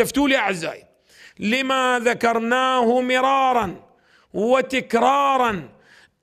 التفتوا لي اعزائي لما ذكرناه مرارا وتكرارا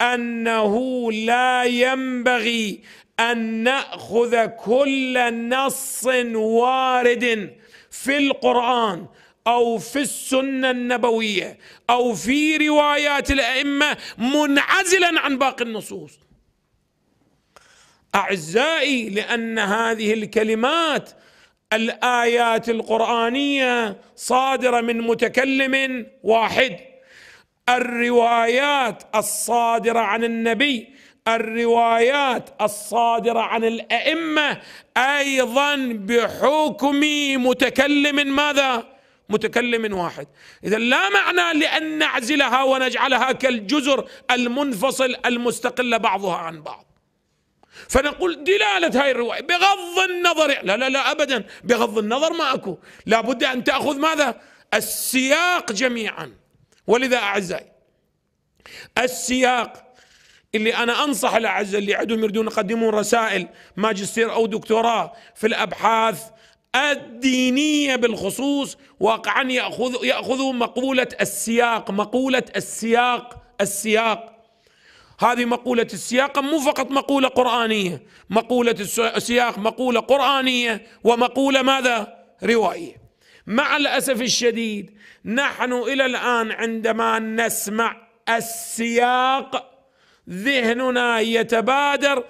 انه لا ينبغي ان ناخذ كل نص وارد في القران او في السنه النبويه او في روايات الائمه منعزلا عن باقي النصوص اعزائي لان هذه الكلمات الايات القرانيه صادره من متكلم واحد الروايات الصادره عن النبي الروايات الصادره عن الائمه ايضا بحكم متكلم ماذا متكلم واحد اذا لا معنى لان نعزلها ونجعلها كالجزر المنفصل المستقله بعضها عن بعض فنقول دلالة هاي الرواية بغض النظر لا لا لا أبدا بغض النظر ما أكو لابد أن تأخذ ماذا السياق جميعا ولذا أعزائي السياق اللي انا انصح الاعزاء اللي عندهم يريدون يقدمون رسائل ماجستير او دكتوراه في الابحاث الدينيه بالخصوص واقعا ياخذ ياخذوا مقوله السياق مقوله السياق السياق هذه مقولة السياق مو فقط مقولة قرآنية مقولة السياق مقولة قرآنية ومقولة ماذا روائية مع الأسف الشديد نحن إلى الآن عندما نسمع السياق ذهننا يتبادر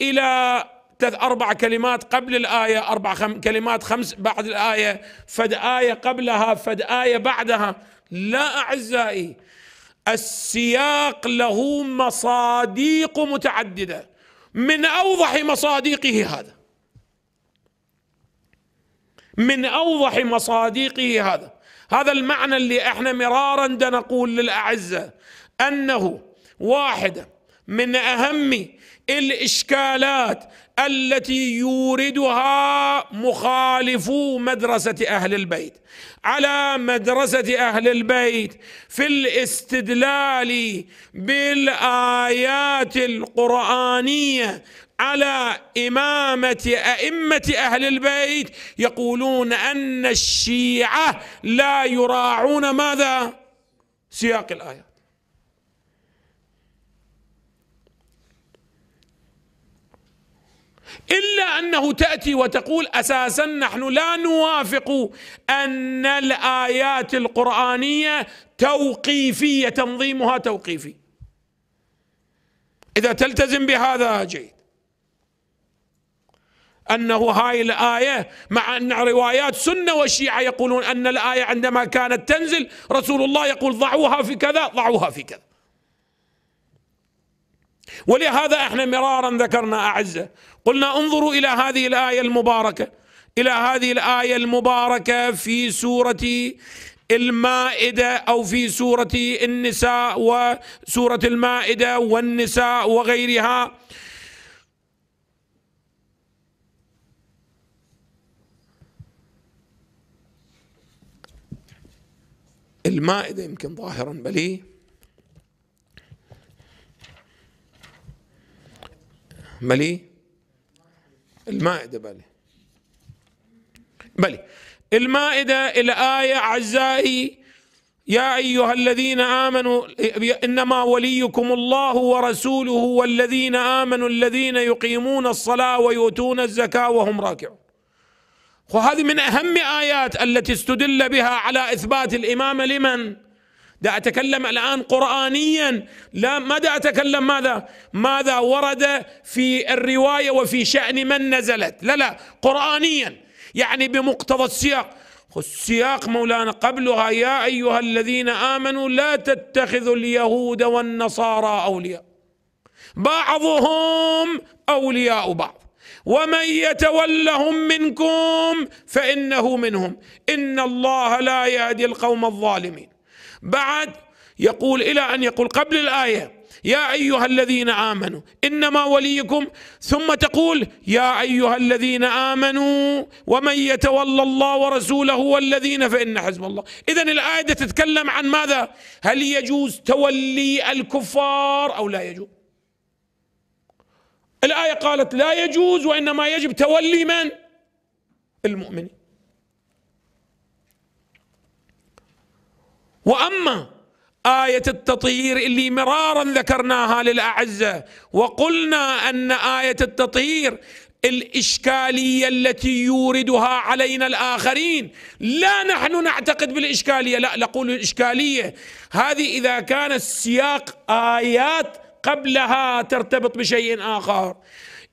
إلى أربع كلمات قبل الآية أربع خم كلمات خمس بعد الآية فد آية قبلها فد آية بعدها لا أعزائي السياق له مصاديق متعدده من اوضح مصاديقه هذا من اوضح مصاديقه هذا هذا المعنى اللي احنا مرارا نقول للاعزه انه واحده من اهم الاشكالات التي يوردها مخالفو مدرسة أهل البيت على مدرسة أهل البيت في الاستدلال بالآيات القرآنية على إمامة أئمة أهل البيت يقولون أن الشيعة لا يراعون ماذا؟ سياق الآية إلا أنه تأتي وتقول أساسا نحن لا نوافق أن الآيات القرآنية توقيفية تنظيمها توقيفي إذا تلتزم بهذا جيد أنه هاي الآية مع أن روايات سنة والشيعة يقولون أن الآية عندما كانت تنزل رسول الله يقول ضعوها في كذا ضعوها في كذا ولهذا احنا مرارا ذكرنا اعزه قلنا انظروا الى هذه الايه المباركه الى هذه الايه المباركه في سوره المائده او في سوره النساء وسوره المائده والنساء وغيرها المائده يمكن ظاهرا بلي بلي المائدة بلي بلي المائدة الآية أعزائي يا أيها الذين آمنوا إنما وليكم الله ورسوله والذين آمنوا الذين يقيمون الصلاة ويؤتون الزكاة وهم راكعون وهذه من أهم آيات التي استدل بها على إثبات الإمامة لمن؟ دا أتكلم الآن قرآنيا لا ما أتكلم ماذا ماذا ورد في الرواية وفي شأن من نزلت لا لا قرآنيا يعني بمقتضى السياق السياق مولانا قبلها يا أيها الذين آمنوا لا تتخذوا اليهود والنصارى أولياء بعضهم أولياء بعض ومن يتولهم منكم فإنه منهم إن الله لا يهدي القوم الظالمين بعد يقول إلى أن يقول قبل الآية يا أيها الذين آمنوا إنما وليكم ثم تقول يا أيها الذين آمنوا ومن يتولى الله ورسوله والذين فإن حزب الله إذا الآية تتكلم عن ماذا هل يجوز تولي الكفار أو لا يجوز الآية قالت لا يجوز وإنما يجب تولي من المؤمنين واما آية التطهير اللي مرارا ذكرناها للأعزة وقلنا أن آية التطهير الإشكالية التي يوردها علينا الآخرين لا نحن نعتقد بالإشكالية لا نقول الإشكالية هذه إذا كان السياق آيات قبلها ترتبط بشيء آخر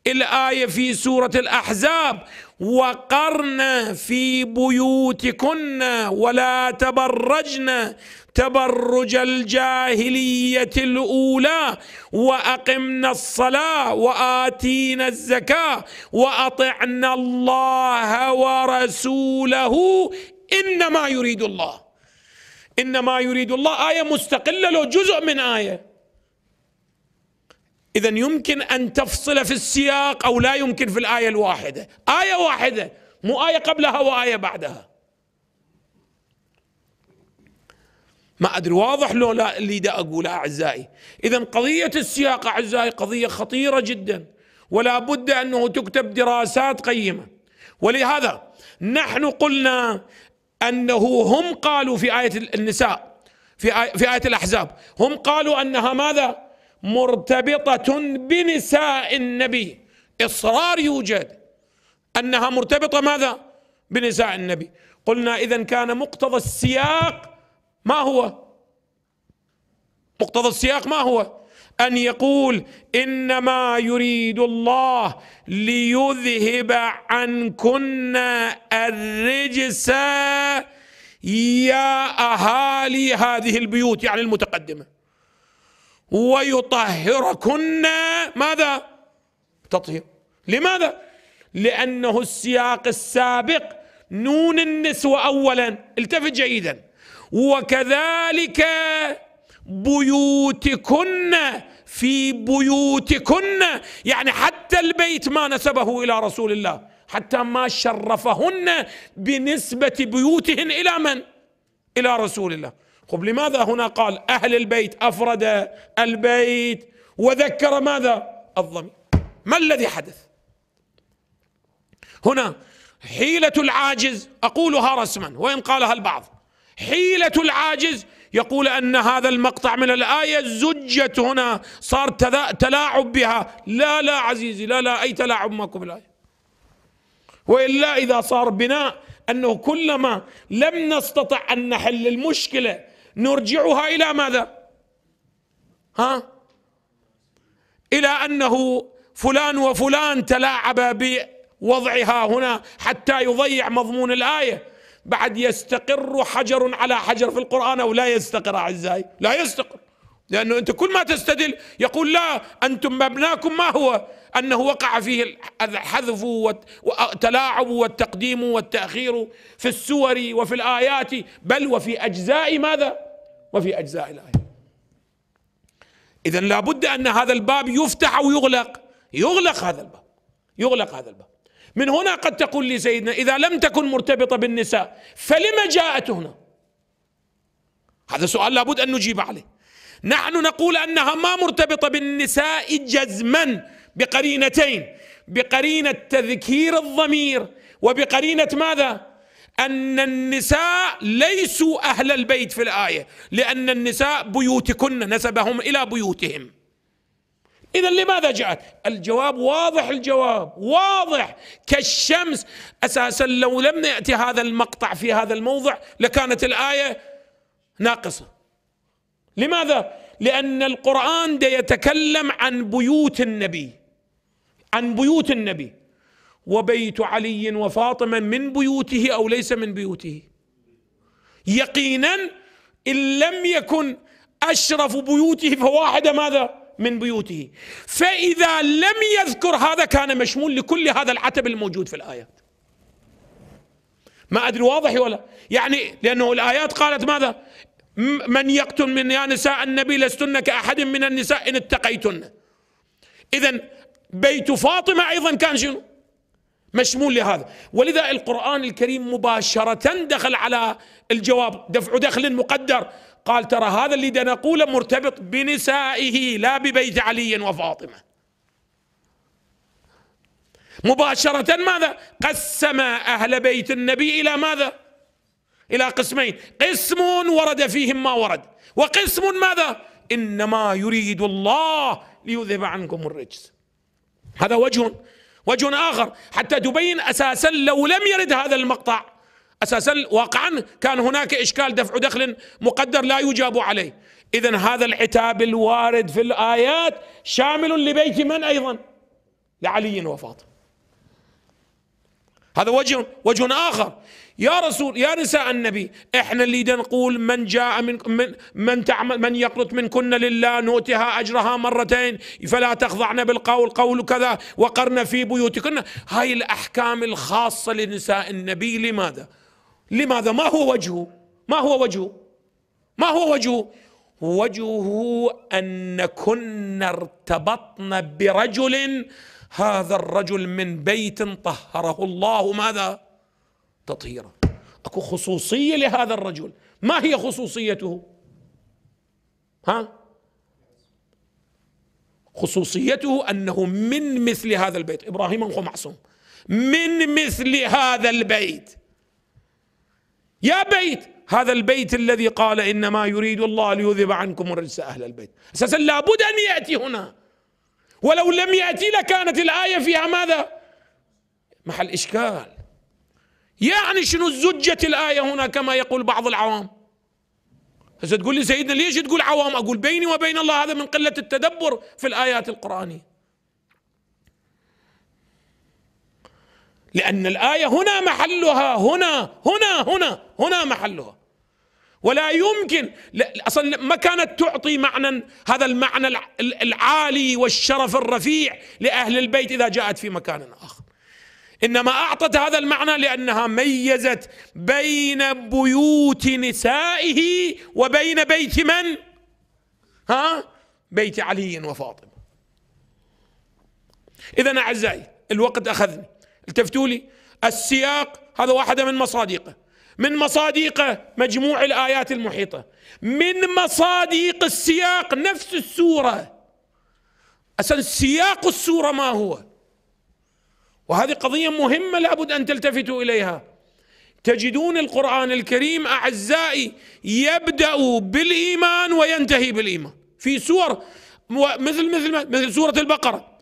الآية في سورة الأحزاب وقرن في بيوتكن ولا تبرجن تبرج الجاهلية الأولى وأقمنا الصلاة وآتينا الزكاة وأطعنا الله ورسوله إنما يريد الله إنما يريد الله آية مستقلة له جزء من آية إذا يمكن أن تفصل في السياق أو لا يمكن في الآية الواحدة آية واحدة مو آية قبلها وآية بعدها ما أدري واضح لو لا اللي دا أقوله أعزائي إذا قضية السياق أعزائي قضية خطيرة جدا ولا بد أنه تكتب دراسات قيمة ولهذا نحن قلنا أنه هم قالوا في آية النساء في آية, في آية الأحزاب هم قالوا أنها ماذا مرتبطة بنساء النبي إصرار يوجد أنها مرتبطة ماذا؟ بنساء النبي قلنا إذا كان مقتضى السياق ما هو؟ مقتضى السياق ما هو؟ أن يقول إنما يريد الله ليذهب عنكن الرجس يا أهالي هذه البيوت يعني المتقدمة ويطهركن ماذا تطهير لماذا لأنه السياق السابق نون النسوة أولا التفت جيدا وكذلك بيوتكن في بيوتكن يعني حتى البيت ما نسبه إلى رسول الله حتى ما شرفهن بنسبة بيوتهن إلى من؟ إلى رسول الله طب لماذا هنا قال أهل البيت أفرد البيت وذكر ماذا الضمير ما الذي حدث هنا حيلة العاجز أقولها رسما وإن قالها البعض حيلة العاجز يقول أن هذا المقطع من الآية زجت هنا صار تلاعب بها لا لا عزيزي لا لا أي تلاعب معكم بالآية وإلا إذا صار بناء أنه كلما لم نستطع أن نحل المشكلة نرجعها الى ماذا ها الى انه فلان وفلان تلاعب بوضعها هنا حتى يضيع مضمون الايه بعد يستقر حجر على حجر في القران او لا يستقر اعزائي لا يستقر لانه انت كل ما تستدل يقول لا انتم مبناكم ما هو انه وقع فيه الحذف والتلاعب والتقديم والتاخير في السور وفي الايات بل وفي اجزاء ماذا؟ وفي أجزاء الآية إذا لابد أن هذا الباب يفتح أو يغلق يغلق هذا الباب يغلق هذا الباب من هنا قد تقول لي سيدنا إذا لم تكن مرتبطة بالنساء فلما جاءت هنا هذا سؤال لابد أن نجيب عليه نحن نقول أنها ما مرتبطة بالنساء جزما بقرينتين بقرينة تذكير الضمير وبقرينة ماذا أن النساء ليسوا أهل البيت في الآية لأن النساء بيوتكن نسبهم إلى بيوتهم إذا لماذا جاءت؟ الجواب واضح الجواب واضح كالشمس أساسا لو لم يأتي هذا المقطع في هذا الموضع لكانت الآية ناقصة لماذا؟ لأن القرآن ده يتكلم عن بيوت النبي عن بيوت النبي وبيت علي وفاطمه من بيوته او ليس من بيوته يقينا ان لم يكن اشرف بيوته فواحده ماذا من بيوته فاذا لم يذكر هذا كان مشمول لكل هذا العتب الموجود في الايات ما ادري واضح ولا يعني لانه الايات قالت ماذا من يقتل من يا نساء النبي لستن كاحد من النساء ان اتقيتن اذا بيت فاطمه ايضا كان شنو مشمول لهذا ولذا القرآن الكريم مباشرة دخل على الجواب دفع دخل مقدر قال ترى هذا اللي نقوله مرتبط بنسائه لا ببيت علي وفاطمة مباشرة ماذا قسم أهل بيت النبي إلى ماذا إلى قسمين قسم ورد فيهم ما ورد وقسم ماذا إنما يريد الله ليذهب عنكم الرجس هذا وجه وجه آخر حتى تبين أساسا لو لم يرد هذا المقطع أساسا واقعا كان هناك إشكال دفع دخل مقدر لا يجاب عليه إذا هذا العتاب الوارد في الآيات شامل لبيت من أيضا لعلي وفاطمة هذا وجه وجه آخر يا رسول يا نساء النبي احنا اللي نقول من جاء من من من تعمل من يقنط منكن لله نؤتها اجرها مرتين فلا تخضعن بالقول قول كذا وقرن في بيوتكن هاي الاحكام الخاصه لنساء النبي لماذا؟ لماذا ما هو وجهه؟ ما هو وجهه؟ ما هو وجهه؟ وجهه أن كنا ارتبطنا برجل هذا الرجل من بيت طهره الله ماذا تطهيرا اكو خصوصية لهذا الرجل ما هي خصوصيته ها خصوصيته أنه من مثل هذا البيت إبراهيم أخو معصوم من مثل هذا البيت يا بيت هذا البيت الذي قال انما يريد الله ليذهب عنكم الرجس اهل البيت اساسا لابد ان ياتي هنا ولو لم ياتي لكانت الايه فيها ماذا محل اشكال يعني شنو الزجة الايه هنا كما يقول بعض العوام هسه تقول لي سيدنا ليش تقول عوام اقول بيني وبين الله هذا من قله التدبر في الايات القرانيه لأن الآية هنا محلها هنا هنا هنا هنا محلها ولا يمكن اصلا ما كانت تعطي معنى هذا المعنى العالي والشرف الرفيع لاهل البيت اذا جاءت في مكان اخر انما اعطت هذا المعنى لانها ميزت بين بيوت نسائه وبين بيت من ها بيت علي وفاطمه اذا اعزائي الوقت اخذني التفتوا لي السياق هذا واحدة من مصادقه من مصادقه مجموع الآيات المحيطة من مصادق السياق نفس السورة أصلا سياق السورة ما هو وهذه قضية مهمة لابد أن تلتفتوا إليها تجدون القرآن الكريم أعزائي يبدأ بالإيمان وينتهي بالإيمان في سور مثل مثل مثل سورة البقرة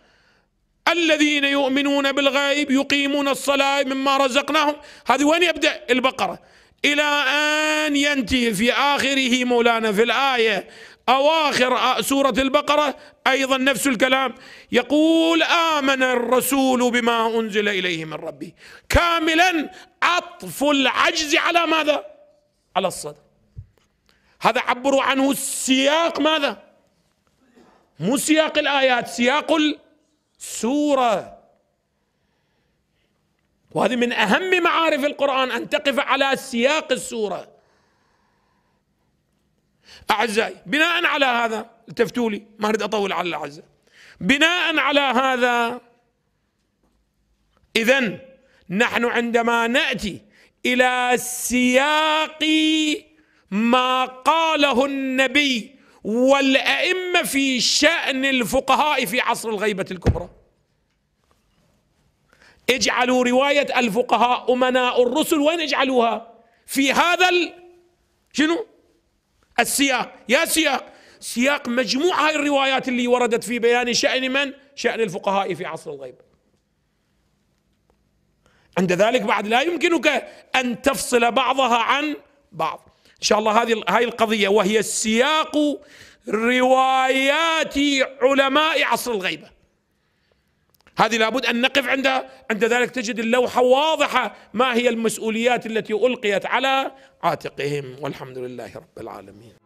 الذين يؤمنون بالغيب يقيمون الصلاة مما رزقناهم هذه وين يبدأ البقرة إلى أن ينتهي في آخره مولانا في الآية أواخر سورة البقرة أيضا نفس الكلام يقول آمن الرسول بما أنزل إليه من ربه كاملا عطف العجز على ماذا؟ على الصدر هذا عبروا عنه السياق ماذا؟ مو سياق الآيات سياق سوره وهذه من اهم معارف القران ان تقف على سياق السوره اعزائي بناء على هذا التفتوا لي ما اريد اطول على الاعزاء بناء على هذا اذا نحن عندما ناتي الى سياق ما قاله النبي والأئمة في شأن الفقهاء في عصر الغيبة الكبرى اجعلوا رواية الفقهاء أمناء الرسل وين اجعلوها في هذا ال... شنو السياق يا سياق سياق مجموعة هاي الروايات اللي وردت في بيان شأن من شأن الفقهاء في عصر الغيب عند ذلك بعد لا يمكنك أن تفصل بعضها عن بعض شاء الله هذه هاي القضيه وهي السياق روايات علماء عصر الغيبه هذه لابد ان نقف عندها عند ذلك تجد اللوحه واضحه ما هي المسؤوليات التي القيت على عاتقهم والحمد لله رب العالمين